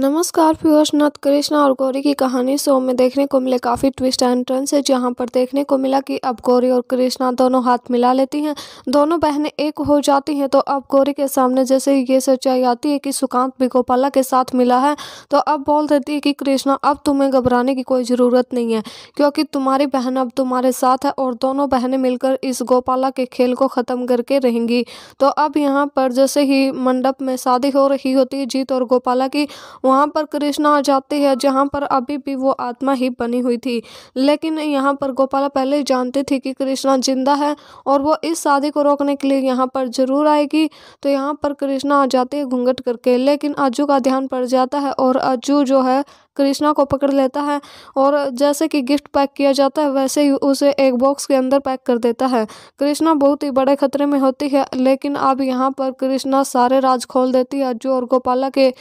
नमस्कार फ्यूअर्स नथ कृष्णा और गौरी की कहानी शो में देखने को मिले काफ़ी ट्विस्ट एंड टर्न्स है जहाँ पर देखने को मिला कि अब गौरी और कृष्णा दोनों हाथ मिला लेती हैं दोनों बहनें एक हो जाती हैं तो अब गौरी के सामने जैसे ये सच्चाई आती है कि सुकांत भी गोपाला के साथ मिला है तो अब बोल देती है कि कृष्णा अब तुम्हें घबराने की कोई ज़रूरत नहीं है क्योंकि तुम्हारी बहन अब तुम्हारे साथ है और दोनों बहनें मिलकर इस गोपाला के खेल को ख़त्म करके रहेंगी तो अब यहाँ पर जैसे ही मंडप में शादी हो रही होती है जीत और गोपाला की वहाँ पर कृष्णा आ जाती है जहाँ पर अभी भी वो आत्मा ही बनी हुई थी लेकिन यहाँ पर गोपाला पहले ही जानती थी कि कृष्णा जिंदा है और वो इस शादी को रोकने के लिए यहाँ पर जरूर आएगी तो यहाँ पर कृष्णा आ जाती है घूंघट करके लेकिन अज्जू का ध्यान पड़ जाता है और अज्जू जो है कृष्णा को पकड़ लेता है और जैसे कि गिफ्ट पैक किया जाता है वैसे ही उसे एक बॉक्स के अंदर पैक कर देता है कृष्णा बहुत ही बड़े खतरे में होती है लेकिन अब यहाँ पर कृष्णा सारे राज खोल देती है अज्जू और गोपाला के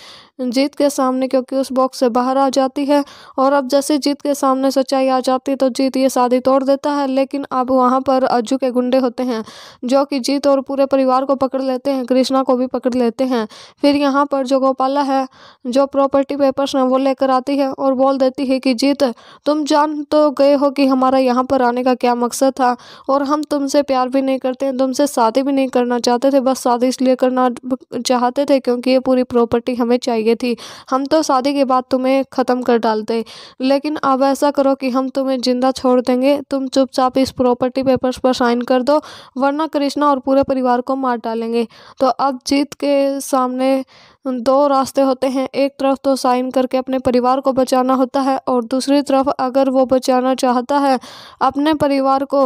जीत के सामने क्योंकि उस बॉक्स से बाहर आ जाती है और अब जैसे जीत के सामने सच्चाई आ जाती है तो जीत ये शादी तोड़ देता है लेकिन अब वहाँ पर अज्जू के गुंडे होते हैं जो कि जीत और पूरे परिवार को पकड़ लेते हैं कृष्णा को भी पकड़ लेते हैं फिर यहाँ पर जो गोपाला है जो प्रॉपर्टी पेपर्स हैं वो लेकर आती है और बोल देती है कि जीत तुम जान तो गए हो कि हमारा यहाँ पर आने का क्या मकसद था और हम तुमसे प्यार भी नहीं करते हैं तुमसे शादी भी नहीं करना चाहते थे बस शादी इसलिए करना चाहते थे क्योंकि ये पूरी प्रॉपर्टी हमें चाहिए लगे थी हम तो शादी के बाद तुम्हें ख़त्म कर डालते लेकिन अब ऐसा करो कि हम तुम्हें ज़िंदा छोड़ देंगे तुम चुपचाप इस प्रॉपर्टी पेपर्स पर साइन कर दो वरना कृष्णा और पूरे परिवार को मार डालेंगे तो अब जीत के सामने दो रास्ते होते हैं एक तरफ तो साइन करके अपने परिवार को बचाना होता है और दूसरी तरफ अगर वो बचाना चाहता है अपने परिवार को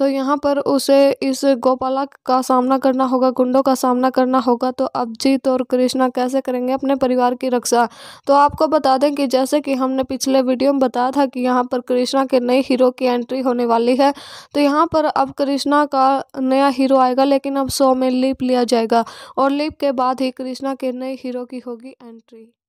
तो यहाँ पर उसे इस गोपाला का सामना करना होगा गुंडों का सामना करना होगा तो अभिजीत और कृष्णा कैसे करेंगे अपने परिवार की रक्षा तो आपको बता दें कि जैसे कि हमने पिछले वीडियो में बताया था कि यहाँ पर कृष्णा के नए हीरो की एंट्री होने वाली है तो यहाँ पर अब कृष्णा का नया हीरो आएगा लेकिन अब शो में लीप लिया जाएगा और लीप के बाद ही कृष्णा के नए हीरो की होगी एंट्री